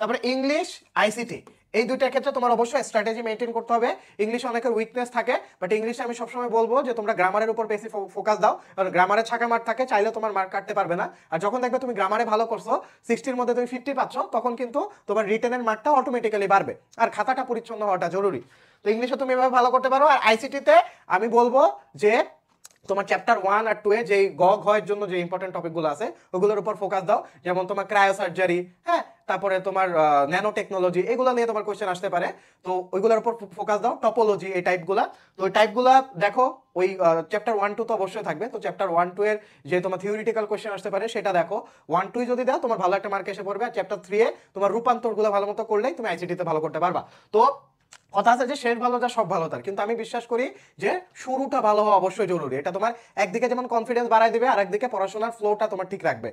তারপরে English ICT এই দুইটার ক্ষেত্রে তোমার অবশ্যই স্ট্র্যাটেজি মেনটেন করতে হবে ইংলিশে অনেকের উইকনেস থাকে বাট ইংলিশে আমি সবসময় বলবো যে তোমরা গ্রামারের উপর বেশি ফোকাস দাও কারণ গ্রামারে ছাকা মার থাকে চাইলে তোমার মার্ক কাটতে পারবে না আর যখন দেখবে তুমি গ্রামারে ভালো করছো সিক্সটির মধ্যে তুমি ফিফটি পাচ্ছ তখন কিন্তু তোমার রিটেনের মার্কটা অটোমেটিক্যালি বাড়বে আর খাতাটা পরিচ্ছন্ন হওয়াটা জরুরি তো ইংলিশে তুমি এভাবে ভালো করতে পারো আর আইসিটিতে আমি বলবো যে তোমার চ্যাপ্টার ওয়ান আর টু এ যে গ ঘয়ের জন্য যে ইম্পর্টেন্ট টপিকগুলো আছে ওগুলোর উপর ফোকাস দাও যেমন তোমার ক্রায়ো সার্জারি হ্যাঁ তারপরে তোমার ন্যানো টেকনোলজি এগুলো নিয়ে তোমার কোয়েশ্চেন আসতে পারে তো ওইগুলোর উপর ফোকাস দাও টপোলজি এই টাইপগুলা তো ওই টাইপগুলা দেখো ওই চ্যাপ্টার ওয়ান টু তো অবশ্যই থাকবে তো চ্যাপ্টার ওয়ান টু এর যে তোমার থিওরিটিক্যাল কোয়েশ্চেন আসতে পারে সেটা দেখো ওয়ান টু যদি দাও তোমার ভালো একটা মার্ক এসে পড়বে আর চ্যাপ্টার থ্রি এ তোমার গুলো ভালো মতো করলেই তুমি আইসিটিতে ভালো করতে পারবা তো কথা আছে যে শেষ ভালো যা সব ভালো তার কিন্তু আমি বিশ্বাস করি যে শুরুটা ভালো হওয়া অবশ্যই জরুরি এটা তোমার একদিকে যেমন কনফিডেন্স বাড়ায় দেবে আর একদিকে পড়াশোনার ফ্লোটা তোমার ঠিক রাখবে